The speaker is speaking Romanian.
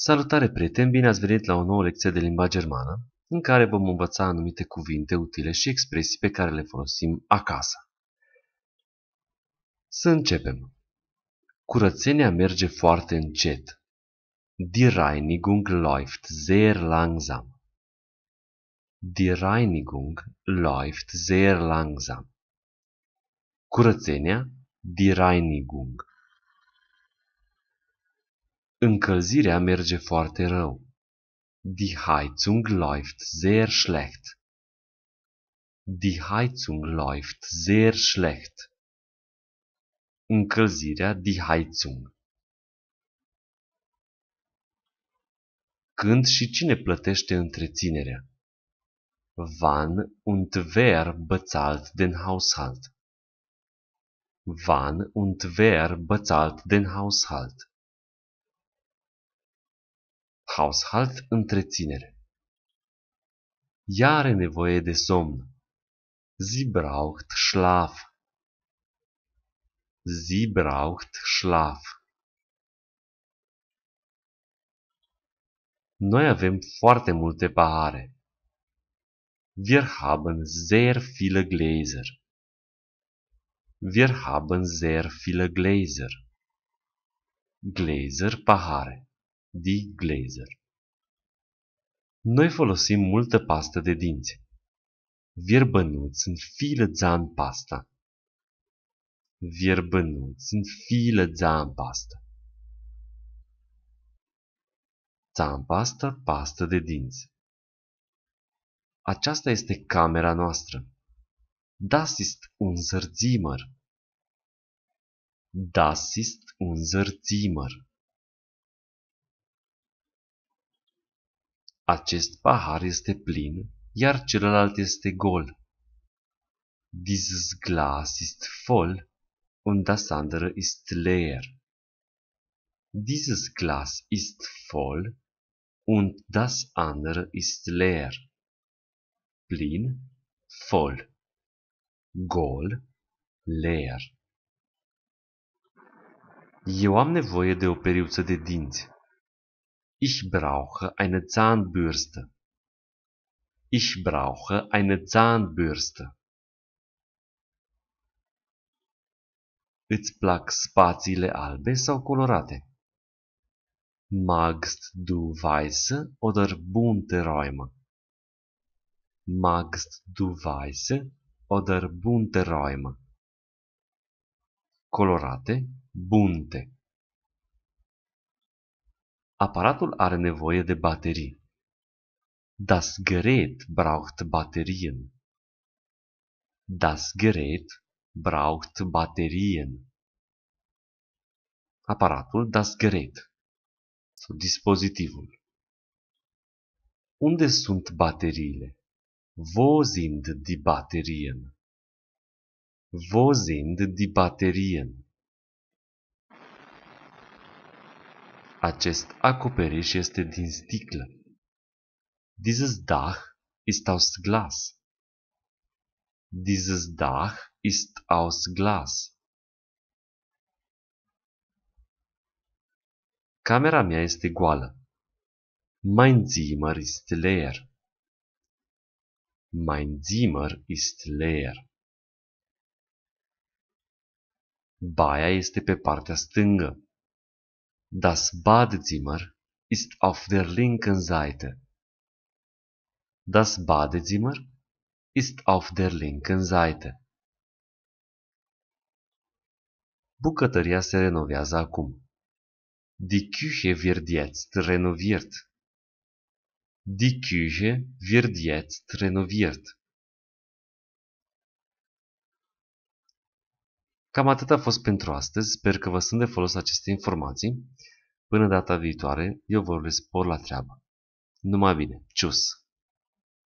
Salutare prieteni, bine ați venit la o nouă lecție de limba germană, în care vom învăța anumite cuvinte utile și expresii pe care le folosim acasă. Să începem. Curățenia merge foarte încet. Die Reinigung läuft sehr langsam. Die Reinigung läuft sehr langsam. Curățenia, die Reinigung, Încălzirea merge foarte rău. Die Heizung läuft sehr schlecht. Die Heizung läuft sehr schlecht. Încălzirea, die Heizung. Când și cine plătește întreținerea? Wann und wer bezahlt den Haushalt? Wann und wer bezahlt den Haushalt? haushalt întreținere. Jahre are nevoie de somn. Sie braucht Schlaf. Sie braucht Schlaf. Noi avem foarte multe pahare. Wir haben sehr viele Gläser. Wir haben sehr viele Gläser. Gläser, Pahare. D. Glaser Noi folosim multă pastă de dinți. Vierbănuți în filă în pasta. Vierbănuți în filă în pasta. Țampastă, pastă de dinți. Aceasta este camera noastră. Das ist unser Zimmer. Das ist unser Zimmer. Acest pahar este plin, iar celălalt este gol. Dieses Glas ist voll und das andere ist leer. Dieses Glas ist voll und das andere ist leer. Plin, voll. Gol, leer. Eu am nevoie de o periuță de dinți. Ich brauche eine Zahnbürste. Ich brauche eine Zahnbürste. Îți plac spațiile albe sau colorate? Magst du weiße oder bunte Räume? Magst du weiße oder bunte Räume? Colorate, bunte. Aparatul are nevoie de baterii. Das Gerät braucht Batterien. Das Gerät braucht Batterien. Aparatul, das Gerät. Sau dispozitivul. Unde sunt bateriile? Wo sind die Batterien? Wo sind die Batterien? Acest acoperiș este din sticlă. Dieses Dach ist aus Glas. Dieses Dach ist aus Glas. Camera mea este goală. Mein Zimmer ist leer. Mein Zimmer ist leer. Baia este pe partea stângă. Das Badezimmer ist auf der linken Seite. Das Badezimmer ist auf der linken Seite. Bucătăria se renovează acum. Die Küche wird jetzt renoviert. Die Küche wird jetzt renoviert. Cam atât a fost pentru astăzi. Sper că vă sunt de folos aceste informații. Până data viitoare, eu vă spor la treabă. Numai bine! Cius!